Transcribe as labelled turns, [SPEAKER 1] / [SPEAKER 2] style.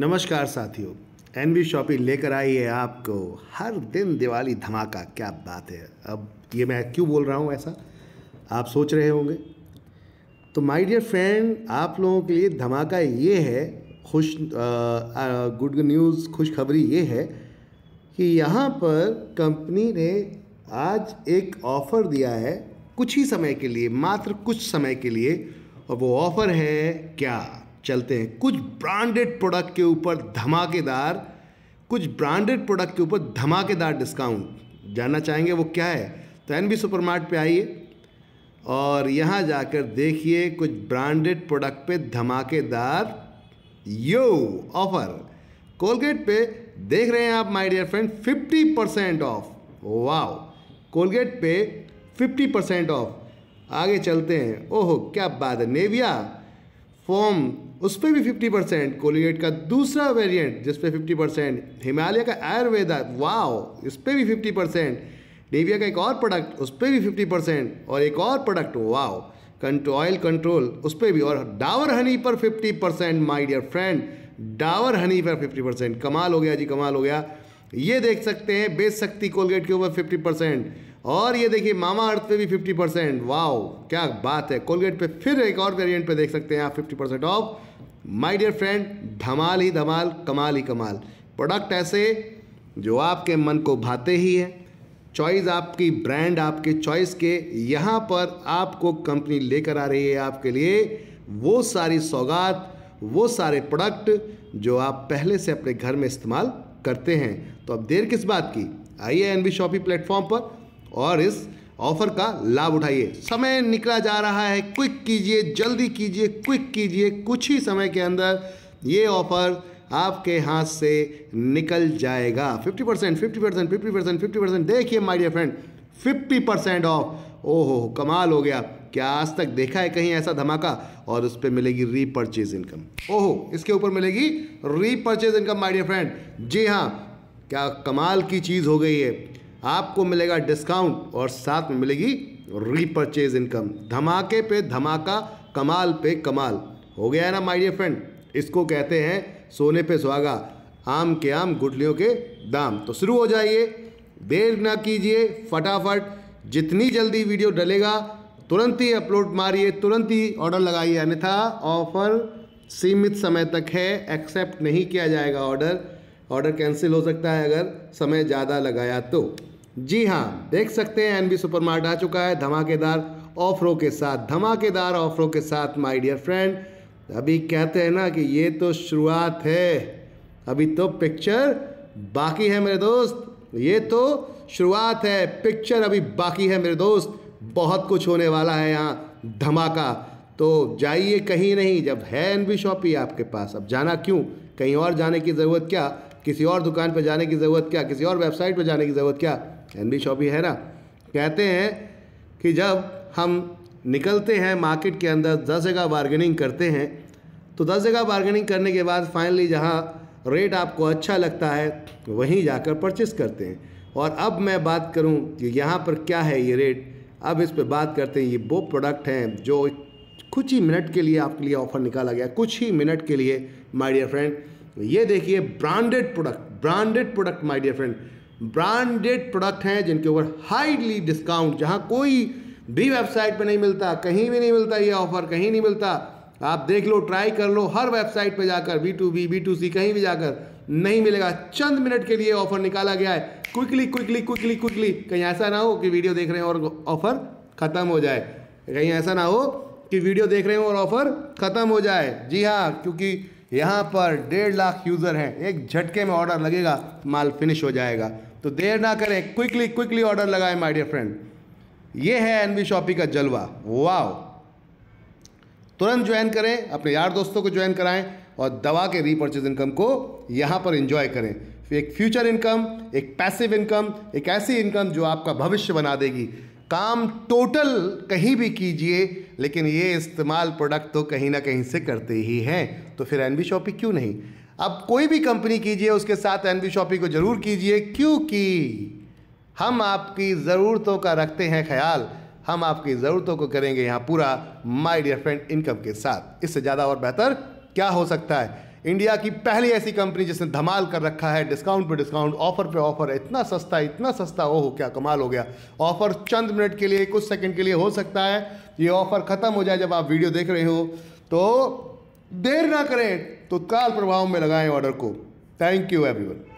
[SPEAKER 1] नमस्कार साथियों N B shopping लेकर आई है आपको हर दिन दिवाली धमाका क्या बात है अब ये मैं क्यों बोल रहा हूँ ऐसा आप सोच रहे होंगे तो माय डियर फ्रेंड आप लोगों के लिए धमाका ये है खुश गुड न्यूज़ खुशखबरी ये है कि यहाँ पर कंपनी ने आज एक ऑफ़र दिया है कुछ ही समय के लिए मात्र कुछ समय के लिए और वो ऑफ़र है क्या चलते हैं कुछ ब्रांडेड प्रोडक्ट के ऊपर धमाकेदार कुछ ब्रांडेड प्रोडक्ट के ऊपर धमाकेदार डिस्काउंट जानना चाहेंगे वो क्या है तो एन बी सुपर मार्ट पर आइए और यहाँ जाकर देखिए कुछ ब्रांडेड प्रोडक्ट पे धमाकेदार यो ऑफ़र कोलगेट पे देख रहे हैं आप my dear friend 50 percent off wow Colgate पे 50 परसेंट ऑफ आगे चलते हैं ओहो क्या बात है नेविया फोम उस पर भी फिफ्टी परसेंट कोलीगेट का दूसरा वेरिएंट जिस पे फिफ्टी परसेंट हिमालय का आयुर्वेदा वाओ इस पर भी फिफ्टी परसेंट निविया का एक और प्रोडक्ट उस पर भी फिफ्टी परसेंट और एक और प्रोडक्ट वाओ कंट्रो ऑयल कंट्रोल उस पर भी और डावर हनी पर fifty percent my dear friend Dabur honey पर फिफ्टी परसेंट कमाल हो गया जी कमाल हो गया ये देख सकते हैं बेच सकती कोलगेट के ऊपर फिफ्टी परसेंट और ये देखिए मामा अर्थ पे भी फिफ्टी परसेंट वाओ क्या बात है कोलगेट पे फिर एक और वेरिएंट पे देख सकते हैं आप fifty percent off my dear friend धमाल ही धमाल कमाल ही कमाल प्रोडक्ट ऐसे जो आपके मन को भाते ही है चॉइस आपकी ब्रांड आपके चॉइस के यहाँ पर आपको कंपनी लेकर आ रही है आपके लिए वो सारी सौगात वो सारे प्रोडक्ट जो आप पहले से अपने घर में इस्तेमाल करते हैं तो अब देर किस बात की आइए एन बी शॉपिंग प्लेटफॉर्म पर और इस ऑफर का लाभ उठाइए समय निकला जा रहा है क्विक कीजिए जल्दी कीजिए क्विक कीजिए कुछ ही समय के अंदर ये ऑफर आपके हाथ से निकल जाएगा 50 percent fifty percent fifty percent fifty percent देखिए my dear friend 50 percent off ओहो कमाल हो गया क्या आज तक देखा है कहीं ऐसा धमाका और उस पर मिलेगी रीपर्चेज इनकम ओहो इसके ऊपर मिलेगी repurchase income my dear friend जी हाँ क्या कमाल की चीज़ हो गई है आपको मिलेगा डिस्काउंट और साथ में मिलेगी रीपरचेज इनकम धमाके पे धमाका कमाल पे कमाल हो गया है ना माय डियर फ्रेंड इसको कहते हैं सोने पे सुहागा आम के आम गुटलियों के दाम तो शुरू हो जाइए देर ना कीजिए फटाफट जितनी जल्दी वीडियो डलेगा तुरंत ही अपलोड मारिए तुरंत ही ऑर्डर लगाइए अन्यथा ऑफर सीमित समय तक है एक्सेप्ट नहीं किया जाएगा ऑर्डर ऑर्डर कैंसिल हो सकता है अगर समय ज़्यादा लगाया तो जी हाँ देख सकते हैं एनबी सुपरमार्ट आ चुका है धमाकेदार ऑफरों के साथ धमाकेदार ऑफरों के साथ माय डियर फ्रेंड अभी कहते हैं ना कि ये तो शुरुआत है अभी तो पिक्चर बाकी है मेरे दोस्त ये तो शुरुआत है पिक्चर अभी बाकी है मेरे दोस्त बहुत कुछ होने वाला है यहाँ धमाका तो जाइए कहीं नहीं जब है एन बी शॉप ही आपके पास अब जाना क्यों कहीं और जाने की ज़रूरत क्या किसी और दुकान पर जाने की ज़रूरत क्या किसी और वेबसाइट पर जाने की ज़रूरत क्या एन शॉपी है ना कहते हैं कि जब हम निकलते हैं मार्केट के अंदर दस जगह बार्गेनिंग करते हैं तो दस जगह बार्गेनिंग करने के बाद फाइनली जहाँ रेट आपको अच्छा लगता है वहीं जाकर परचेस करते हैं और अब मैं बात करूं कि यहाँ पर क्या है ये रेट अब इस पर बात करते हैं ये वो प्रोडक्ट हैं जो कुछ ही मिनट के लिए आपके लिए ऑफर निकाला गया कुछ ही मिनट के लिए माई डियर फ्रेंड ये देखिए branded product branded product my dear friend branded product हैं जिनके ऊपर हाईली डिस्काउंट जहाँ कोई भी वेबसाइट पे नहीं मिलता कहीं भी नहीं मिलता ये ऑफ़र कहीं नहीं मिलता आप देख लो ट्राई कर लो हर वेबसाइट पे जाकर B to B B to C कहीं भी जाकर नहीं मिलेगा चंद मिनट के लिए ऑफ़र निकाला गया है क्विकली क्विकली क्विकली क्विकली कहीं ऐसा ना हो कि वीडियो देख रहे हैं और ऑफ़र ख़त्म हो जाए कहीं ऐसा ना हो कि वीडियो देख रहे हैं और ऑफ़र ख़त्म हो जाए जी हाँ क्योंकि यहाँ पर डेढ़ लाख यूज़र हैं एक झटके में ऑर्डर लगेगा माल फिनिश हो जाएगा तो देर ना करें क्विकली क्विकली ऑर्डर लगाएं माय डियर फ्रेंड ये है एनवी शॉपी का जलवा वाओ तुरंत ज्वाइन करें अपने यार दोस्तों को ज्वाइन कराएं और दवा के रीपर्चेज इनकम को यहां पर इंजॉय करें एक फ्यूचर इनकम एक पैसिव इनकम एक ऐसी इनकम जो आपका भविष्य बना देगी काम टोटल कहीं भी कीजिए लेकिन ये इस्तेमाल प्रोडक्ट तो कहीं ना कहीं से करते ही हैं तो फिर एन बी शॉपिंग क्यों नहीं आप कोई भी कंपनी कीजिए उसके साथ एन शॉपिंग को ज़रूर कीजिए क्योंकि हम आपकी ज़रूरतों का रखते हैं ख्याल हम आपकी ज़रूरतों को करेंगे यहाँ पूरा माई डियर फ्रेंड इनकम के साथ इससे ज़्यादा और बेहतर क्या हो सकता है इंडिया की पहली ऐसी कंपनी जिसने धमाल कर रखा है डिस्काउंट पे डिस्काउंट ऑफर पे ऑफर इतना सस्ता इतना सस्ता ओहो क्या कमाल हो गया ऑफर चंद मिनट के लिए कुछ सेकंड के लिए हो सकता है ये ऑफर ख़त्म हो जाए जब आप वीडियो देख रहे हो तो देर ना करें तत्काल प्रभाव में लगाएं ऑर्डर को थैंक यू एवरीवन